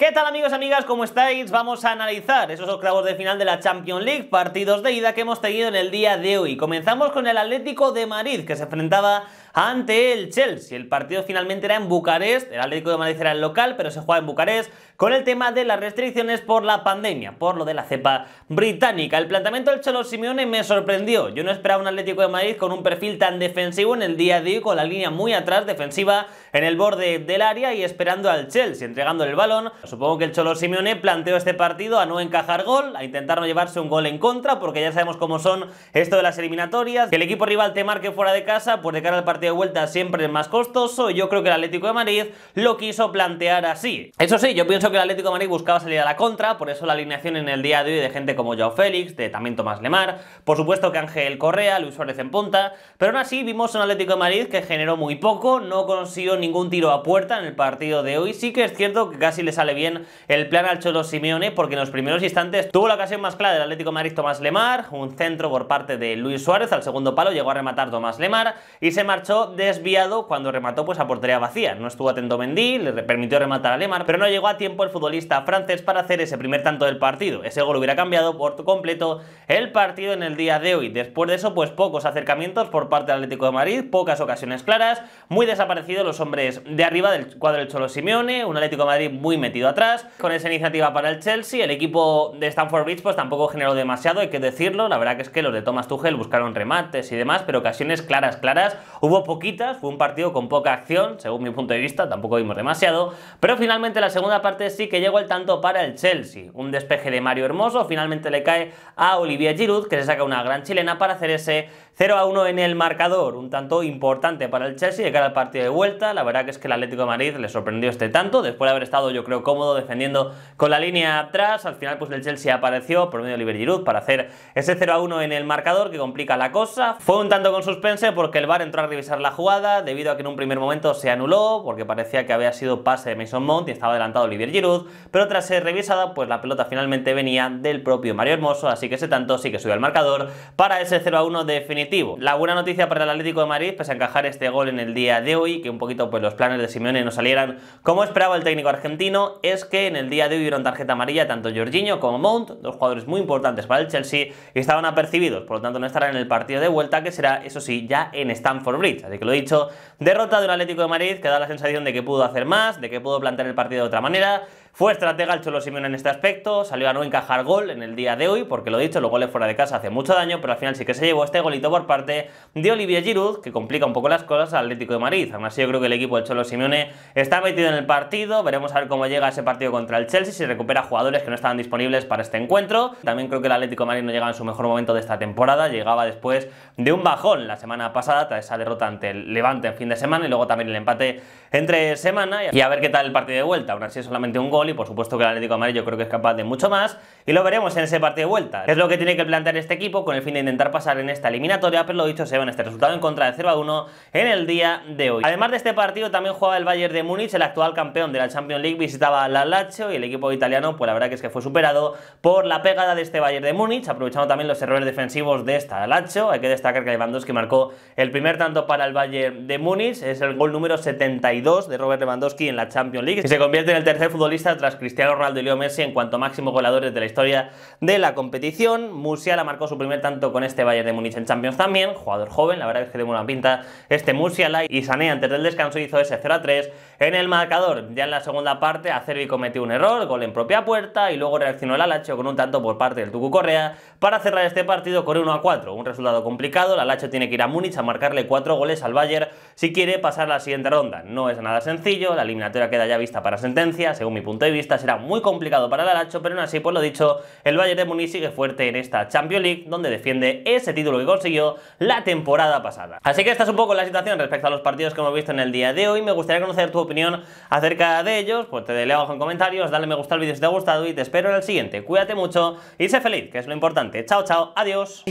¿Qué tal amigos, amigas? ¿Cómo estáis? Vamos a analizar esos octavos de final de la Champions League, partidos de ida que hemos tenido en el día de hoy. Comenzamos con el Atlético de Madrid, que se enfrentaba ante el Chelsea. El partido finalmente era en Bucarest, el Atlético de Madrid era el local, pero se juega en Bucarest con el tema de las restricciones por la pandemia, por lo de la cepa británica. El planteamiento del Cholo Simeone me sorprendió. Yo no esperaba un Atlético de Madrid con un perfil tan defensivo en el día de hoy, con la línea muy atrás, defensiva en el borde del área y esperando al Chelsea, entregando el balón. Supongo que el Cholo Simeone planteó este partido a no encajar gol, a intentar no llevarse un gol en contra, porque ya sabemos cómo son esto de las eliminatorias. Que el equipo rival te marque fuera de casa, pues de cara al partido de vuelta siempre es más costoso. y Yo creo que el Atlético de Madrid lo quiso plantear así. Eso sí, yo pienso que el Atlético de Madrid buscaba salir a la contra, por eso la alineación en el día de hoy de gente como Joao Félix, de también Tomás Lemar, por supuesto que Ángel Correa, Luis Suárez en punta, pero aún así vimos un Atlético de Madrid que generó muy poco, no consiguió ningún tiro a puerta en el partido de hoy. Sí que es cierto que casi le sale bien el plan al Cholo Simeone, porque en los primeros instantes tuvo la ocasión más clara del Atlético de Madrid Tomás Lemar, un centro por parte de Luis Suárez, al segundo palo llegó a rematar Tomás Lemar y se marchó desviado cuando remató pues a portería vacía. No estuvo atento Mendy, le permitió rematar a Lemar, pero no llegó a tiempo el futbolista francés para hacer ese primer tanto del partido. Ese gol hubiera cambiado por completo el partido en el día de hoy. Después de eso, pues pocos acercamientos por parte del Atlético de Madrid, pocas ocasiones claras, muy desaparecidos los hombres de arriba del cuadro del Cholo Simeone, un Atlético de Madrid muy metido atrás. Con esa iniciativa para el Chelsea, el equipo de Stamford Bridge pues tampoco generó demasiado, hay que decirlo. La verdad que es que los de Thomas Tuchel buscaron remates y demás, pero ocasiones claras, claras, hubo poquitas, fue un partido con poca acción, según mi punto de vista, tampoco vimos demasiado, pero finalmente la segunda parte sí que llegó el tanto para el Chelsea. Un despeje de Mario Hermoso finalmente le cae a Olivia Giroud, que se saca una gran chilena para hacer ese 0 a 1 en el marcador, un tanto importante para el Chelsea de cara al partido de vuelta. La verdad que es que el Atlético de Madrid le sorprendió este tanto, después de haber estado yo creo cómodo defendiendo con la línea atrás, al final pues el Chelsea apareció por medio de Olivier Giroud para hacer ese 0 a 1 en el marcador que complica la cosa. Fue un tanto con suspense porque el VAR entró a revisar la jugada debido a que en un primer momento se anuló porque parecía que había sido pase de Mason Mount y estaba adelantado Olivier Giroud, pero tras ser revisada pues la pelota finalmente venía del propio Mario Hermoso, así que ese tanto sí que subió al marcador para ese 0-1 a definitivo. La buena noticia para el Atlético de Madrid, pese a encajar este gol en el día de hoy, que un poquito pues los planes de Simeone no salieran como esperaba el técnico argentino, es que en el día de hoy vieron tarjeta amarilla tanto Jorginho como Mount, dos jugadores muy importantes para el Chelsea, y estaban apercibidos, por lo tanto no estarán en el partido de vuelta que será, eso sí, ya en Stamford Bridge. Así que lo he dicho, derrota de un Atlético de Madrid que da la sensación de que pudo hacer más, de que pudo plantear el partido de otra manera, fue estratega el Cholo Simeone en este aspecto, salió a no encajar gol en el día de hoy, porque lo he dicho, los goles fuera de casa hace mucho daño, pero al final sí que se llevó este golito por parte de Olivier Giroud, que complica un poco las cosas al Atlético de Madrid. Aún así yo creo que el equipo del Cholo Simeone está metido en el partido, veremos a ver cómo llega ese partido contra el Chelsea, si recupera jugadores que no estaban disponibles para este encuentro. También creo que el Atlético de Madrid no llega en su mejor momento de esta temporada, llegaba después de un bajón la semana pasada tras esa derrota ante el Levante en fin de semana y luego también el empate entre semana y a ver qué tal el partido de vuelta. Aún así es solamente un gol y por supuesto que el Atlético de Madrid yo creo que es capaz de mucho más y lo veremos en ese partido de vuelta. Es lo que tiene que plantear este equipo con el fin de intentar pasar en esta eliminatoria, pero lo dicho se ve en este resultado en contra de 0 a 1 en el día de hoy. Además de este partido también jugaba el Bayern de Múnich, el actual campeón de la Champions League visitaba al Lazio y el equipo italiano pues la verdad que es que fue superado por la pegada de este Bayern de Múnich, aprovechando también los errores defensivos de esta Lazio. Hay que destacar que Lewandowski marcó el primer tanto para el Bayern de Múnich, es el gol número 72 de Robert Lewandowski en la Champions League y se convierte en el tercer futbolista tras Cristiano Ronaldo y Leo Messi en cuanto máximo goleadores de la historia de la competición. Musiala marcó su primer tanto con este Bayern de Múnich en Champions también, jugador joven, la verdad es que tiene una pinta este Musiala y Sané antes del descanso hizo ese 0 3 en el marcador, ya en la segunda parte, Acerbi cometió un error, gol en propia puerta y luego reaccionó el Alacho con un tanto por parte del Tucu Correa para cerrar este partido con 1 a 4. Un resultado complicado, el Alacho tiene que ir a Múnich a marcarle 4 goles al Bayern si quiere pasar la siguiente ronda. No es nada sencillo, la eliminatoria queda ya vista para sentencia, según mi punto de vista será muy complicado para el Alacho, pero aún así, por lo dicho, el Bayern de Múnich sigue fuerte en esta Champions League, donde defiende ese título que consiguió la temporada pasada. Así que esta es un poco la situación respecto a los partidos que hemos visto en el día de hoy, me gustaría conocer tu opinión opinión acerca de ellos, pues te leo abajo en comentarios, dale me gusta al vídeo si te ha gustado y te espero en el siguiente. Cuídate mucho y sé feliz, que es lo importante. Chao, chao, adiós.